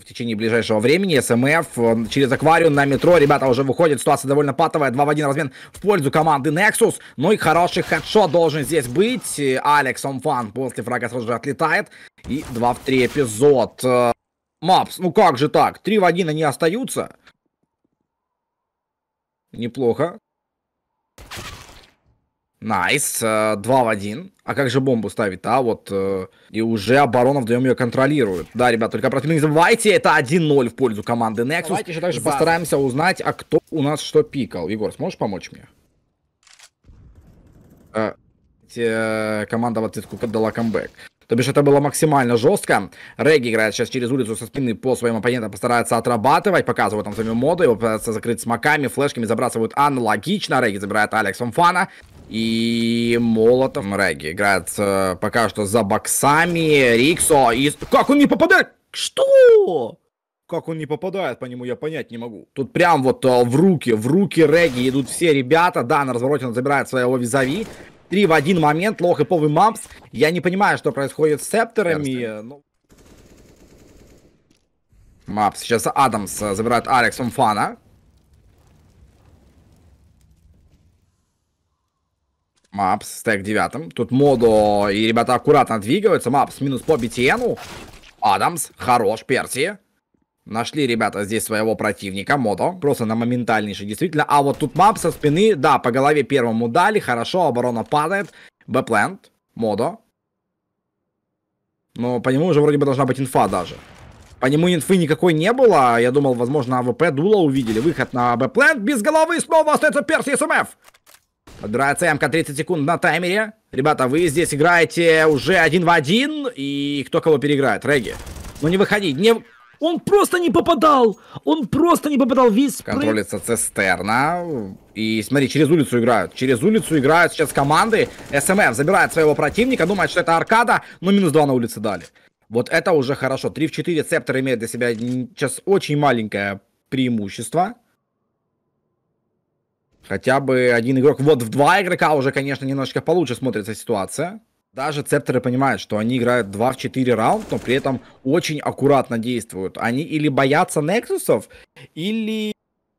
в течение ближайшего времени. СМФ э, через аквариум на метро. Ребята уже выходит Ситуация довольно патовая. 2 в 1 размен в пользу команды Nexus. Ну и хороший хедшот должен здесь быть. Алекс Омфан после фрага сразу же отлетает. И 2 в 3 эпизод. Э, Мапс, ну как же так? 3 в 1 они остаются. Неплохо. Найс, nice. Э, 2 в 1. А как же бомбу ставить, а? Вот, э, и уже оборона вдвоем ее контролирует. Да, ребят, только про не забывайте, это 1-0 в пользу команды Nexus. Давайте же также постараемся узнать, а кто у нас что пикал. Егор, сможешь помочь мне? Э, команда в ответку дала камбэк. То бишь это было максимально жестко. Реги играет сейчас через улицу со спины по своим оппонентам, постарается отрабатывать, показывает там своими моды, его пытаются закрыть смоками, флешками, забрасывают Аналогично логично. Реги забирает Алекс Фана. И Молотов, Рэгги играет э, пока что за боксами. Риксо и... Как он не попадает? Что? Как он не попадает по нему, я понять не могу. Тут прям вот э, в руки, в руки Регги идут все ребята. Да, на развороте он забирает своего визави. Три в один момент, Лох и Повы Мампс. Я не понимаю, что происходит с септерами. Но... Мапс, сейчас Адамс э, забирает Алекс Умфана. Мапс стек девятым. Тут Модо и ребята аккуратно двигаются. Мапс минус по BTN. Адамс, хорош, Перси. Нашли ребята здесь своего противника, Модо. Просто на моментальнейший, действительно. А вот тут Мапс со спины, да, по голове первому дали. Хорошо, оборона падает. Бэплент, Модо. Но по нему уже вроде бы должна быть инфа даже. По нему инфы никакой не было. Я думал, возможно, АВП дуло увидели. Выход на Бэплент. Без головы снова остается Перси СМФ. Подбирается МК 30 секунд на таймере. Ребята, вы здесь играете уже один в один. И кто кого переиграет? Реги. Ну не выходи. Не... Он просто не попадал! Он просто не попадал весь Контролится цистерна. И смотри, через улицу играют. Через улицу играют сейчас команды. СМФ забирает своего противника, думает, что это аркада, но минус 2 на улице дали. Вот это уже хорошо. 3 в 4 Септор имеет для себя сейчас очень маленькое преимущество. Хотя бы один игрок. Вот в два игрока уже, конечно, немножечко получше смотрится ситуация. Даже цептеры понимают, что они играют 2 в 4 раунд, но при этом очень аккуратно действуют. Они или боятся Нексусов, или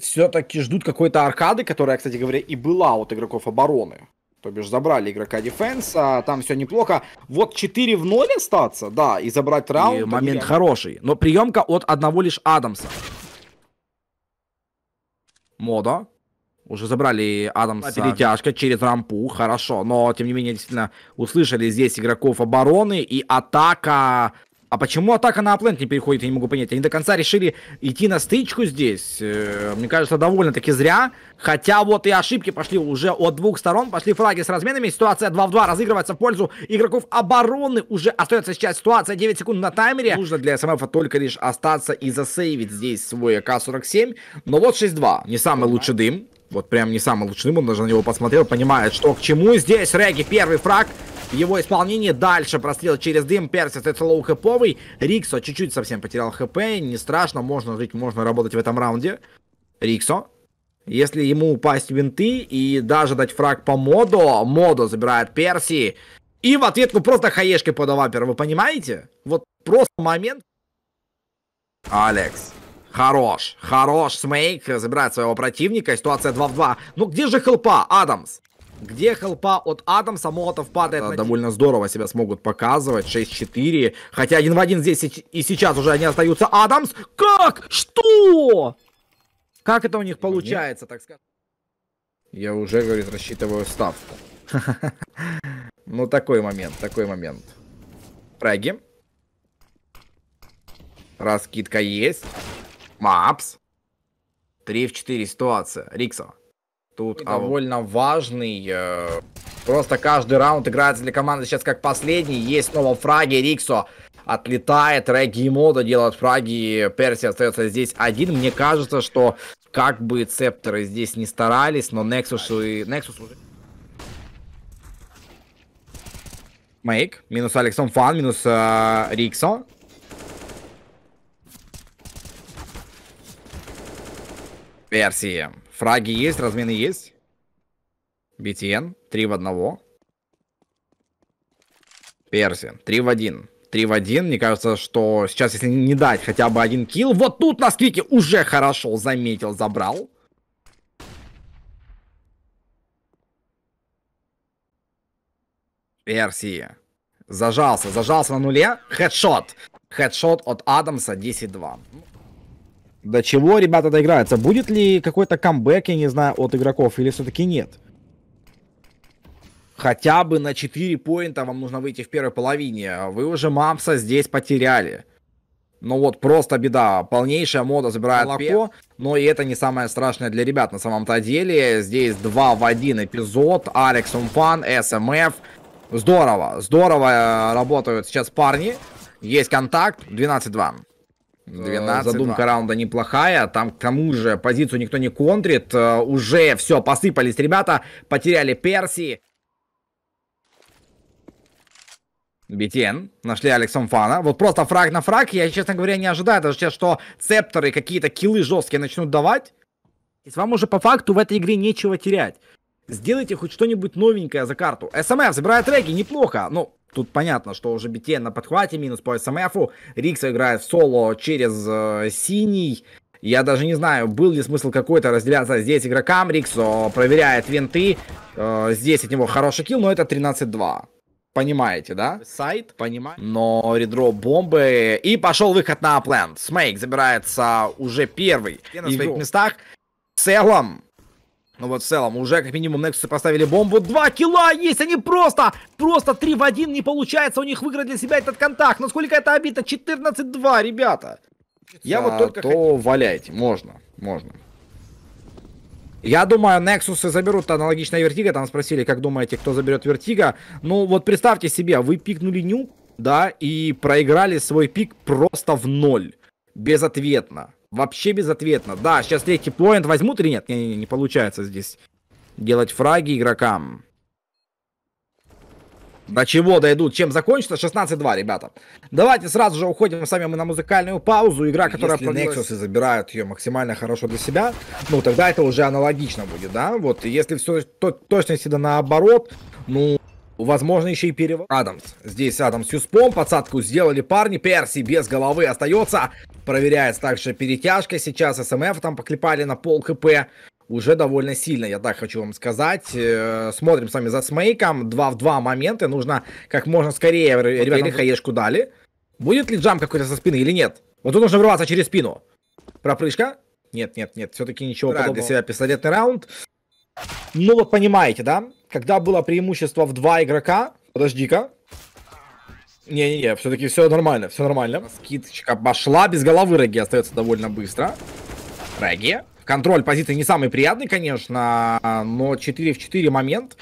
все-таки ждут какой-то аркады, которая, кстати говоря, и была от игроков обороны. То бишь забрали игрока дефенса, там все неплохо. Вот 4 в 0 остаться, да, и забрать раунд. И момент или... хороший, но приемка от одного лишь Адамса. Мода. Уже забрали Адамса. Перетяжка через рампу, хорошо. Но, тем не менее, действительно, услышали здесь игроков обороны и атака... А почему атака на аплент не переходит, я не могу понять. Они до конца решили идти на стычку здесь. Э, мне кажется, довольно-таки зря. Хотя вот и ошибки пошли уже от двух сторон. Пошли флаги с разменами. Ситуация 2 в 2 разыгрывается в пользу игроков обороны. Уже остается сейчас ситуация 9 секунд на таймере. Нужно для СМФ эм только лишь остаться и засейвить здесь свой АК-47. Но вот 6-2. Не самый лучший дым вот прям не самый лучший он даже на него посмотрел, понимает, что к чему здесь Реги первый фраг в его исполнении. Дальше прострел через дым, Персис это лоу хэповый, Риксо чуть-чуть совсем потерял хп, не страшно, можно жить, можно работать в этом раунде. Риксо, если ему упасть винты и даже дать фраг по моду, моду забирает Перси. И в ответку ну, просто хаешкой подал апер, вы понимаете? Вот просто момент. Алекс. Хорош, хорош, Смейк забирает своего противника, ситуация 2 в 2. Ну где же хелпа, Адамс? Где хелпа от Адамса, Молотов падает Это на... довольно здорово себя смогут показывать, 6-4. Хотя один в один здесь и сейчас уже они остаются. Адамс, как? Что? Как это у них получается, так сказать? Я уже, говорит, рассчитываю ставку. Ну, такой момент, такой момент. Фраги. Раскидка есть. Мапс. три в четыре ситуация. Риксо. Тут а довольно вот... важный. Э, просто каждый раунд играется для команды сейчас как последний. Есть снова фраги. Риксо отлетает. Регги и Мода делают фраги. Перси остается здесь один. Мне кажется, что как бы цепторы здесь не старались, но Nexus, и... Nexus уже... Мейк, минус Алексом Фан, минус э, Риксо. версии. Фраги есть, размены есть. BTN, три в одного. Персин, три в один, три в один. Мне кажется, что сейчас, если не дать хотя бы один килл, вот тут на сквике уже хорошо заметил, забрал. Версия. Зажался, зажался на нуле. Хедшот. Хедшот от Адамса 10-2. До чего ребята доиграются? Будет ли какой-то камбэк, я не знаю, от игроков, или все-таки нет? Хотя бы на 4 поинта вам нужно выйти в первой половине. Вы уже Мамса здесь потеряли. Ну вот, просто беда. Полнейшая мода забирает молоко. Но и это не самое страшное для ребят на самом-то деле. Здесь 2 в 1 эпизод. Алекс Умфан, СМФ. Здорово, здорово э, работают сейчас парни. Есть контакт, 12-2. 12, задумка 2. раунда неплохая. Там к тому же позицию никто не контрит. Э, уже все, посыпались ребята. Потеряли Перси. Бетен Нашли Алексом Фана. Вот просто фраг на фраг. Я, честно говоря, не ожидаю даже сейчас, что септоры какие-то килы жесткие начнут давать. и есть вам уже по факту в этой игре нечего терять. Сделайте хоть что-нибудь новенькое за карту. СМФ забирает треки, неплохо. Ну, тут понятно, что уже BTN на подхвате, минус по СМФу. Рикс играет в соло через э, синий. Я даже не знаю, был ли смысл какой-то разделяться здесь игрокам. Риксо э, проверяет винты. Э, здесь от него хороший килл, но это 13-2. Понимаете, да? Сайт, понимаю. Но редро бомбы. И пошел выход на Апленд. Смейк забирается уже первый. И на своих местах. В целом, ну вот в целом, уже как минимум Nexus поставили бомбу. Два килла есть, они просто, просто три в один не получается у них выиграть для себя этот контакт. Насколько это обито 14-2, ребята. Я а вот только... то хот... валяйте, можно, можно. Я думаю, Nexus заберут аналогично Вертига. Там спросили, как думаете, кто заберет Вертига. Ну вот представьте себе, вы пикнули нюк, да, и проиграли свой пик просто в ноль. Безответно. Вообще безответно. Да, сейчас третий плоинт возьмут или нет? Не, не, не получается здесь делать фраги игрокам. До чего дойдут? Чем закончится? 16-2, ребята. Давайте сразу же уходим сами мы на музыкальную паузу. Игра, которая... Если продлилась... Nexus забирают ее максимально хорошо для себя, ну, тогда это уже аналогично будет, да? Вот, если все то, точно всегда наоборот, ну, Возможно, еще и перевод. Адамс. Здесь Адамс Юспом. Подсадку сделали парни. Перси без головы остается. Проверяется также перетяжка. Сейчас СМФ там поклепали на пол хп. Уже довольно сильно, я так хочу вам сказать. Э, смотрим с вами за смейком. Два в два момента. Нужно как можно скорее вот ребята хаешку дали. Будет ли джам какой-то со спины или нет? Вот тут нужно врываться через спину. Пропрыжка. Нет, нет, нет, все-таки ничего Рад подобного. для себя пистолетный раунд. Ну вот понимаете, да? Когда было преимущество в два игрока... Подожди-ка. Не-не-не, все-таки все нормально, все нормально. Скидочка пошла, без головы Реги остается довольно быстро. Реги. Контроль позиции не самый приятный, конечно, но 4 в 4 момент.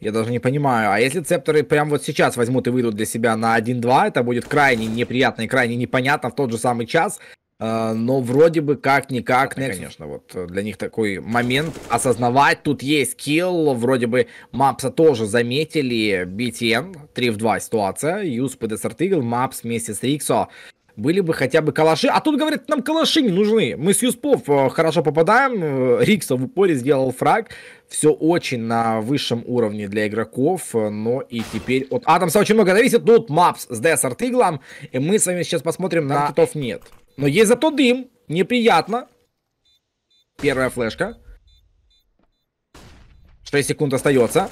Я даже не понимаю. А если цепторы прямо вот сейчас возьмут и выйдут для себя на 1-2, это будет крайне неприятно и крайне непонятно в тот же самый час. А, но вроде бы как-никак, да, конечно, вот э, для них такой момент осознавать, тут есть килл, вроде бы Мапса тоже заметили, BTN, 3 в 2 ситуация, Юз, ПДС Артигл, Мапс вместе с Риксо, были бы хотя бы калаши, а тут говорят, нам калаши не нужны, мы с Юспов э, хорошо попадаем, э, Риксо в упоре сделал фраг, все очень на высшем уровне для игроков, но и теперь от Атомса очень много зависит, тут Мапс с ДС Артиглом, и мы с вами сейчас посмотрим на китов нет. Но есть зато дым. Неприятно. Первая флешка. 6 секунд остается.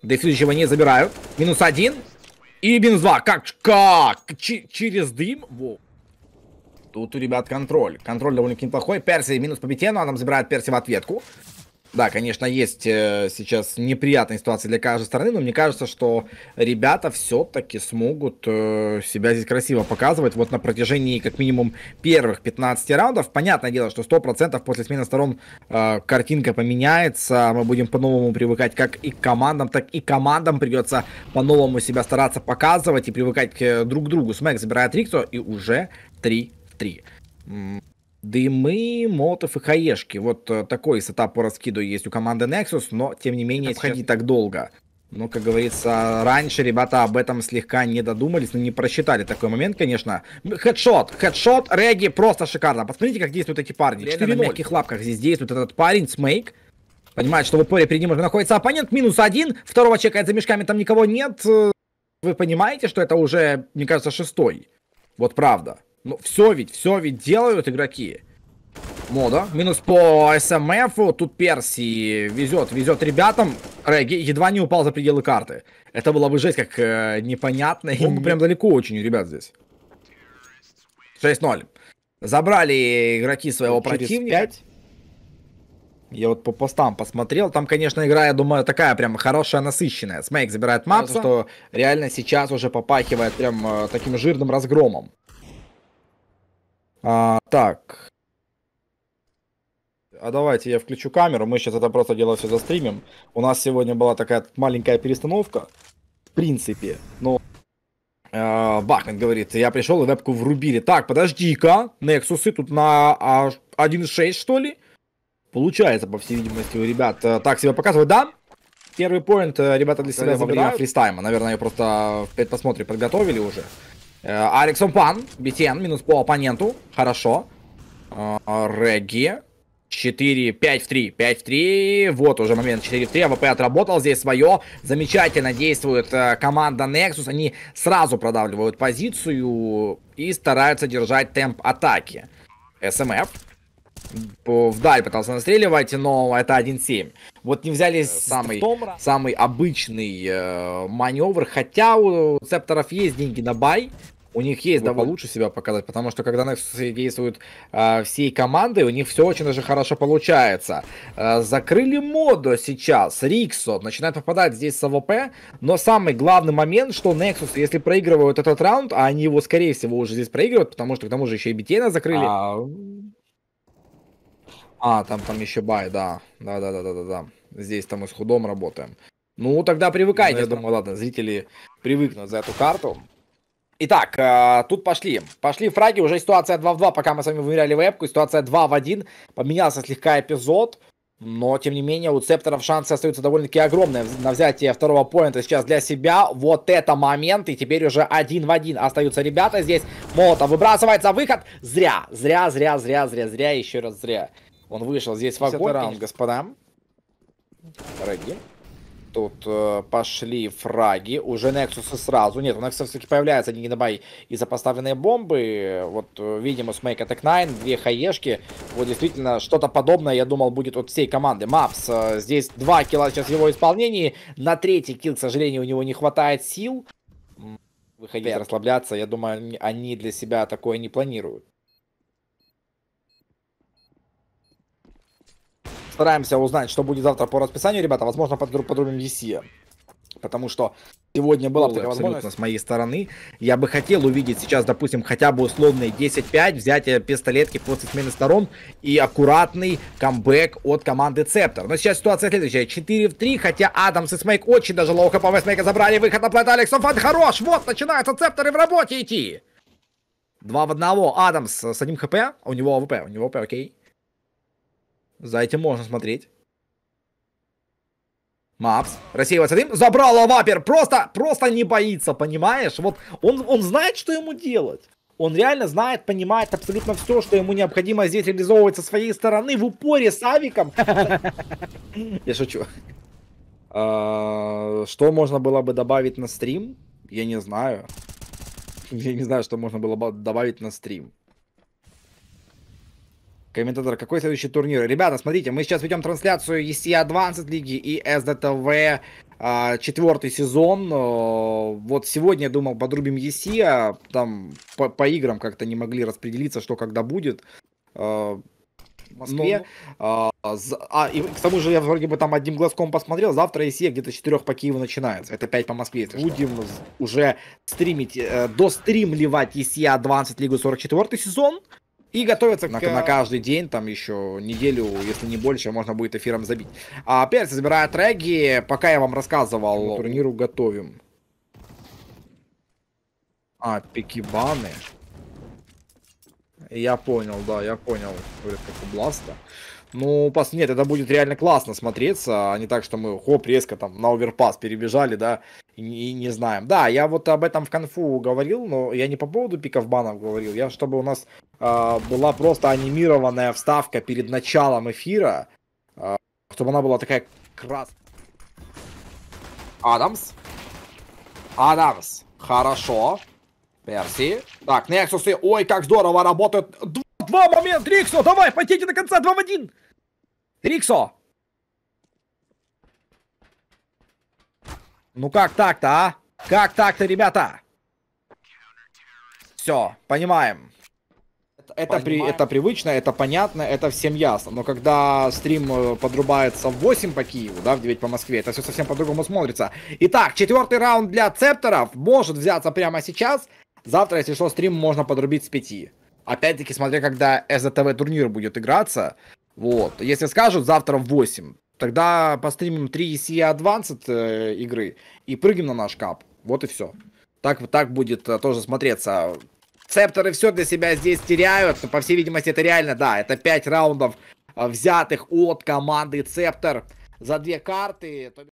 следующего не забирают. Минус один. И минус два. Как? Как? Ч через дым? Во. Тут у ребят контроль. Контроль довольно-таки неплохой. Перси минус по бетену, а нам забирает Перси в ответку. Да, конечно, есть э, сейчас неприятная ситуация для каждой стороны, но мне кажется, что ребята все-таки смогут э, себя здесь красиво показывать. Вот на протяжении как минимум первых 15 раундов. Понятное дело, что 100% после смены сторон э, картинка поменяется. Мы будем по-новому привыкать как и к командам, так и командам придется по-новому себя стараться показывать и привыкать к э, друг к другу. Смэк забирает Риксо и уже 3 в 3. Дымы, Молотов и Хаешки. Вот э, такой сетап по раскиду есть у команды Nexus, но тем не менее Это сходи так долго. Но, ну, как говорится, раньше ребята об этом слегка не додумались, но ну, не просчитали такой момент, конечно. Хедшот, хедшот, Реги, просто шикарно. Посмотрите, как действуют эти парни. Четыре на мягких лапках здесь действует этот парень, Смейк. Понимает, что в упоре перед ним уже находится оппонент, минус один. Второго чекает за мешками, там никого нет. Вы понимаете, что это уже, мне кажется, шестой? Вот правда. Ну, все ведь, все ведь делают игроки. Мода. Минус по СМФу. Тут Перси везет, везет ребятам. Реги едва не упал за пределы карты. Это была бы жесть, как э, непонятно. И мы прям далеко очень у ребят здесь. 6-0. Забрали игроки своего Через противника. 5. Я вот по постам посмотрел. Там, конечно, игра, я думаю, такая прям хорошая, насыщенная. Смейк забирает мапсу, что реально сейчас уже попахивает прям э, таким жирным разгромом. А, так. А давайте я включу камеру, мы сейчас это просто дело все застримим. У нас сегодня была такая маленькая перестановка, в принципе, но... Э, Бахман говорит, я пришел и вебку врубили. Так, подожди-ка, Нексусы тут на а, 1.6, что ли? Получается, по всей видимости, у ребят э, так себя показывают, да? Первый поинт э, ребята для себя забирают. Фристайма, наверное, ее просто э, в предпосмотре подготовили уже. Э, Алексон Пан, BTN, минус по оппоненту. Хорошо. Э, Регги. 4, 5 в 3, 5 в 3, вот уже момент 4 в 3, АВП отработал здесь свое, замечательно действует э, команда Nexus, они сразу продавливают позицию и стараются держать темп атаки. СМФ, вдаль пытался настреливать, но это 1-7. Вот не взяли э, самый, самый обычный э, маневр, хотя у септоров есть деньги на бай, у них есть Выпал. дабы лучше себя показать, потому что когда Nexus действуют э, всей командой, у них все очень даже хорошо получается. Э, закрыли моду сейчас, Риксо начинает попадать здесь с АВП, но самый главный момент, что Nexus, если проигрывают этот раунд, а они его, скорее всего, уже здесь проигрывают, потому что к тому же еще и Бетена закрыли. А... А, там, там еще бай, да. Да, да, да, да, да, да. Здесь там и с худом работаем. Ну, тогда привыкайте. Я думаю, ладно, зрители привыкнут за эту карту. Итак, э, тут пошли. Пошли фраги. Уже ситуация 2 в 2, пока мы с вами вымеряли вебку. Ситуация 2 в 1. Поменялся слегка эпизод. Но, тем не менее, у Цепторов шансы остаются довольно-таки огромные на взятие второго поинта сейчас для себя. Вот это момент, и теперь уже один в один остаются ребята здесь. Молотов выбрасывается, выход. Зря, зря, зря, зря, зря, зря, еще раз зря. Он вышел здесь в огонь, раунд, господа. Фраги. Тут э, пошли фраги. Уже Нексусы сразу. Нет, у Нексуса все-таки появляется один генобай из-за поставленной бомбы. Вот, э, видимо, с Make Attack 9, две хаешки. Вот действительно, что-то подобное, я думал, будет от всей команды. Мапс, э, здесь два килла сейчас в его исполнении. На третий килл, к сожалению, у него не хватает сил. Выходить, расслабляться, я думаю, они для себя такое не планируют. Стараемся узнать, что будет завтра по расписанию, ребята. Возможно, подрубим DC. Потому что сегодня была такая возможность. с моей стороны. Я бы хотел увидеть сейчас, допустим, хотя бы условные 10-5, взятие пистолетки после смены сторон и аккуратный камбэк от команды Цептор. Но сейчас ситуация следующая. 4 в 3, хотя Адамс и Смейк очень даже лоу по Смейка забрали выход на плейт Алексон Фан. Хорош! Вот начинается Цептор в работе идти! Два в одного. Адамс с одним хп. У него АВП. У него АВП, окей. За этим можно смотреть. Мапс. Россия 21. Забрала вапер. Просто, просто не боится, понимаешь? Вот он, он знает, что ему делать. Он реально знает, понимает абсолютно все, что ему необходимо здесь реализовывать со своей стороны в упоре с авиком. Я шучу. А, что можно было бы добавить на стрим? Я не знаю. Я не знаю, что можно было бы добавить на стрим комментатор, какой следующий турнир? Ребята, смотрите, мы сейчас ведем трансляцию EC Advanced лиги и SDTV а, четвертый сезон. Э, вот сегодня, я думал, подрубим EC, а там по, по играм как-то не могли распределиться, что когда будет. Э, в Москве. Ну, ну. а, а, и к тому же я вроде бы там одним глазком посмотрел. Завтра ЕСЕ а где-то с 4 по Киеву начинается. Это 5 по Москве, если Будем что. уже стримить, э, достримливать ЕСЕ 20 а Лигу 44 сезон. И готовятся на, к... на а, каждый день, там еще неделю, если не больше, можно будет эфиром забить. А опять забирает треги, пока я вам рассказывал, турниру готовим. А, пикибаны. Я понял, да, я понял, говорит, как у Бласта. Ну, пас, нет, это будет реально классно смотреться, а не так, что мы хоп, резко там на оверпас перебежали, да, и, и не знаем. Да, я вот об этом в конфу говорил, но я не по поводу пиков банов говорил, я чтобы у нас э, была просто анимированная вставка перед началом эфира, э, чтобы она была такая красная. Адамс. Адамс. Хорошо. Перси. Так, Нексусы. Ой, как здорово работают. Два, момента, Риксо. Давай, потейте до конца. Два в один. Риксо! Ну как так-то, а? Как так-то, ребята? Все, понимаем. Это, это, при, это привычно, это понятно, это всем ясно. Но когда стрим э, подрубается в 8 по Киеву, да, в 9 по Москве, это все совсем по-другому смотрится. Итак, четвертый раунд для цепторов может взяться прямо сейчас. Завтра, если что, стрим можно подрубить с 5. Опять-таки, смотря когда СДТВ турнир будет играться, вот. Если скажут завтра в 8, тогда постримим 3 ECE Advanced э, игры и прыгнем на наш кап. Вот и все. Так, так будет э, тоже смотреться. Цепторы все для себя здесь теряют. По всей видимости, это реально, да, это 5 раундов, э, взятых от команды Цептор за две карты.